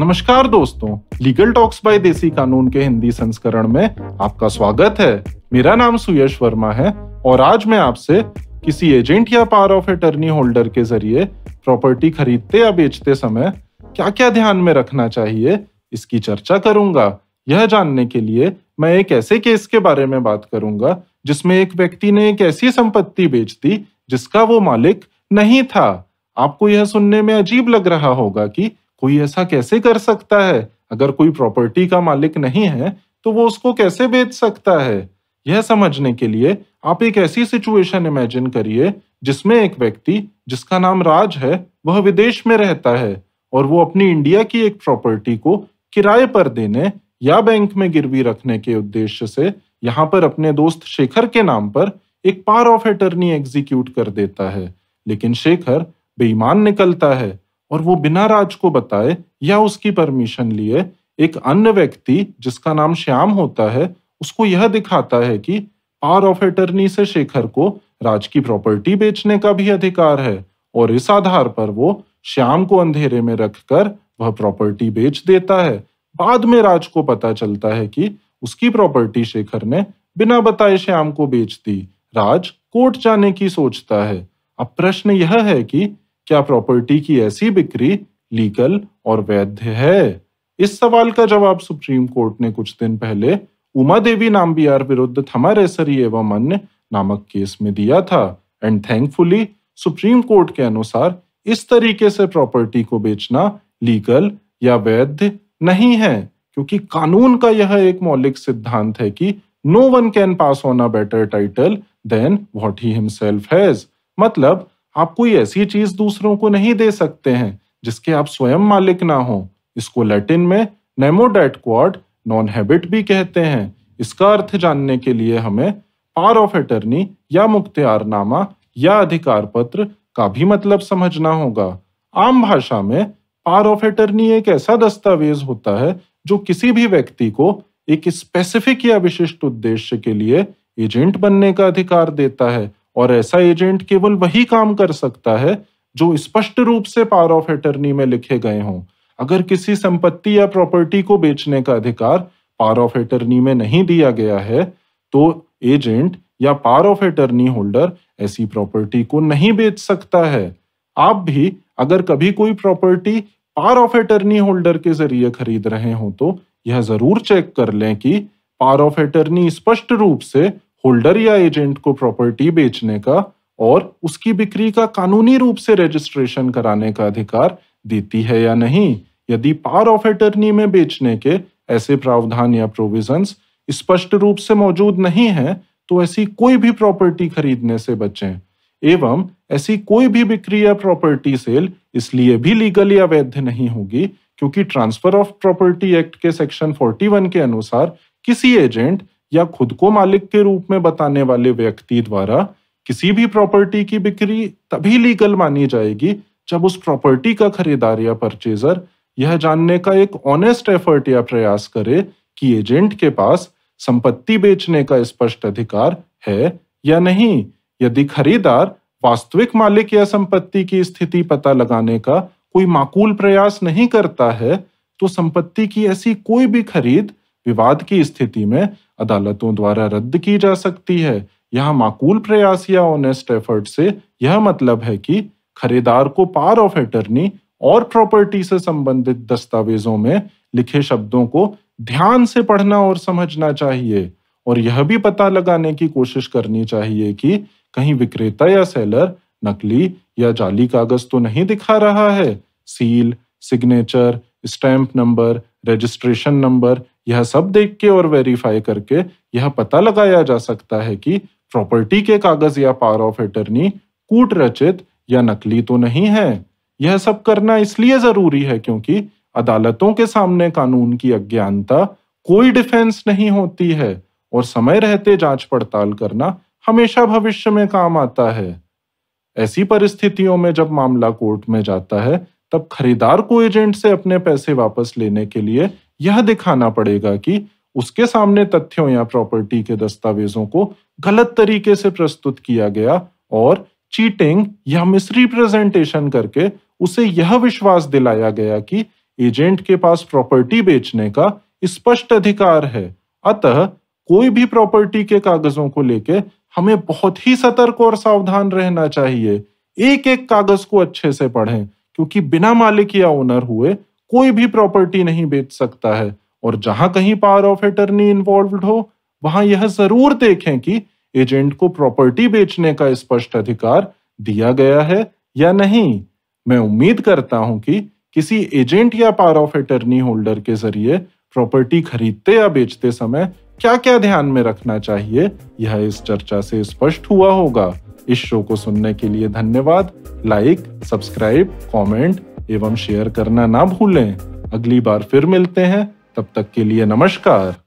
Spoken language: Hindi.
नमस्कार दोस्तों लीगल टॉक्स बाय देसी कानून के हिंदी संस्करण में आपका स्वागत है मेरा नाम सुयश वर्मा है और आज मैं आपसे किसी एजेंट या पावर ऑफ अटर्नी होल्डर के जरिए प्रॉपर्टी खरीदते या बेचते समय क्या क्या ध्यान में रखना चाहिए इसकी चर्चा करूंगा यह जानने के लिए मैं एक ऐसे केस के बारे में बात करूंगा जिसमें एक व्यक्ति ने एक ऐसी संपत्ति बेच दी जिसका वो मालिक नहीं था आपको यह सुनने में अजीब लग रहा होगा कि कोई ऐसा कैसे कर सकता है अगर कोई प्रॉपर्टी का मालिक नहीं है तो वो उसको कैसे बेच सकता है यह समझने के लिए आप एक ऐसी सिचुएशन इमेजिन करिए जिसमें एक व्यक्ति जिसका नाम राज है वह विदेश में रहता है और वो अपनी इंडिया की एक प्रॉपर्टी को किराए पर देने या बैंक में गिरवी रखने के उद्देश्य से यहाँ पर अपने दोस्त शेखर के नाम पर एक पार ऑफ अटर्नी एग्जीक्यूट कर देता है लेकिन शेखर बेईमान निकलता है और वो बिना राज को बताए या उसकी परमिशन लिए एक अन्य व्यक्ति जिसका नाम श्याम होता है उसको यह दिखाता है कि पावर ऑफ अटर्नी से शेखर को राज की प्रॉपर्टी बेचने का भी अधिकार है और इस आधार पर वो श्याम को अंधेरे में रखकर वह प्रॉपर्टी बेच देता है बाद में राज को पता चलता है कि उसकी प्रॉपर्टी शेखर ने बिना बताए श्याम को बेच दी राज कोर्ट जाने की सोचता है अब प्रश्न यह है कि क्या प्रॉपर्टी की ऐसी बिक्री लीगल और वैध है इस सवाल का जवाब सुप्रीम कोर्ट ने कुछ दिन पहले उमा देवी नाम्बियार विरुद्ध थमारेसरी एवं अन्य नामक केस में दिया था एंड थैंकफुली सुप्रीम कोर्ट के अनुसार इस तरीके से प्रॉपर्टी को बेचना लीगल या वैध नहीं है क्योंकि कानून का यह एक मौलिक सिद्धांत है कि no one can pass on a better title than what he himself has मतलब आप कोई ऐसी चीज दूसरों को नहीं दे सकते हैं जिसके आप स्वयं मालिक ना हो इसको लैटिन में नेमोडेट क्वाड नॉन हैबिट भी कहते हैं इसका अर्थ जानने के लिए हमें पार ऑफ अटर्नी या मुख्तियारनामा या अधिकार पत्र का भी मतलब समझना होगा आम भाषा में पार ऑफ अटर्नी एक ऐसा दस्तावेज होता है जो किसी भी व्यक्ति को एक स्पेसिफिक या विशिष्ट उद्देश्य के लिए एजेंट बनने का अधिकार देता है और ऐसा एजेंट केवल वही काम कर सकता है जो स्पष्ट रूप से पावर ऑफ अटर्नी में लिखे गए हों अगर किसी संपत्ति या प्रॉपर्टी को बेचने का अधिकार पावर ऑफ अटर्नी में नहीं दिया गया है तो एजेंट या पावर ऑफ अटर्नी होल्डर ऐसी प्रॉपर्टी को नहीं बेच सकता है आप भी अगर कभी कोई property power of attorney holder के जरिए खरीद रहे हो तो यह जरूर चेक कर लें कि पावर ऑफ अटर्नी स्पष्ट रूप से होल्डर या एजेंट को प्रॉपर्टी बेचने का और उसकी बिक्री का कानूनी रूप से रजिस्ट्रेशन कराने का अधिकार देती है या नहीं यदि पार ऑफ अटर्नी में बेचने के ऐसे प्रावधान या प्रोविजंस स्पष्ट रूप से मौजूद नहीं है तो ऐसी कोई भी प्रॉपर्टी खरीदने से बचें एवं ऐसी कोई भी बिक्री या प्रॉपर्टी सेल इसलिए भी लीगल या वैध नहीं होगी क्योंकि ट्रांसफर ऑफ प्रॉपर्टी एक्ट के सेक्शन 41 के अनुसार किसी एजेंट या खुद को मालिक के रूप में बताने वाले व्यक्ति द्वारा किसी भी प्रॉपर्टी की बिक्री तभी लीगल मानी जाएगी जब उस प्रॉपर्टी का खरीदार या परचेजर यह जानने का एक ऑनेस्ट एफर्ट या प्रयास करे कि एजेंट के पास संपत्ति बेचने का स्पष्ट अधिकार है या नहीं यदि खरीदार वास्तविक मालिक या संपत्ति की स्थिति पता लगाने का कोई माकूल प्रयास नहीं करता है तो संपत्ति की ऐसी कोई भी खरीद विवाद की स्थिति में अदालतों द्वारा रद्द की जा सकती है यहाँ माकूल प्रयास या ऑनेस्ट एफर्ट से यह मतलब है कि खरीदार को पार ऑफ अटर्नी और प्रॉपर्टी से संबंधित दस्तावेजों में लिखे शब्दों को ध्यान से पढ़ना और समझना चाहिए और यह भी पता लगाने की कोशिश करनी चाहिए कि कहीं विक्रेता या सेलर नकली या जाली कागज तो नहीं दिखा रहा है seal signature stamp number registration number यह सब देख के और वेरीफाई करके यह पता लगाया जा सकता है कि प्रॉपर्टी के कागज या पावर ऑफ अटर्नी कूट रचित या नकली तो नहीं है यह सब करना इसलिए जरूरी है क्योंकि अदालतों के सामने कानून की अज्ञानता कोई डिफेंस नहीं होती है और समय रहते जांच पड़ताल करना हमेशा भविष्य में काम आता है ऐसी परिस्थितियों में जब मामला कोर्ट में जाता है तब खरीदार को एजेंट से अपने पैसे वापस लेने के लिए यह दिखाना पड़ेगा कि उसके सामने तथ्यों या प्रॉपर्टी के दस्तावेजों को गलत तरीके से प्रस्तुत किया गया और चीटिंग या मिसरिप्रेजेंटेशन करके उसे यह विश्वास दिलाया गया कि एजेंट के पास प्रॉपर्टी बेचने का स्पष्ट अधिकार है अतः कोई भी प्रॉपर्टी के कागजों को लेके हमें बहुत ही सतर्क और सावधान रहना चाहिए एक एक कागज को अच्छे से पढ़ें क्योंकि बिना मालिक या ओनर हुए कोई भी प्रॉपर्टी नहीं बेच सकता है और जहां कहीं पावर ऑफ अटर्नी इन्वॉल्व हो वहां यह जरूर देखें कि एजेंट को प्रॉपर्टी बेचने का स्पष्ट अधिकार दिया गया है या नहीं मैं उम्मीद करता हूं कि किसी एजेंट या पावर ऑफ अटर्नी होल्डर के जरिए प्रॉपर्टी खरीदते या बेचते समय क्या क्या ध्यान में रखना चाहिए यह इस चर्चा से स्पष्ट हुआ होगा इस शो को सुनने के लिए धन्यवाद लाइक सब्सक्राइब कमेंट एवं शेयर करना ना भूलें अगली बार फिर मिलते हैं तब तक के लिए नमस्कार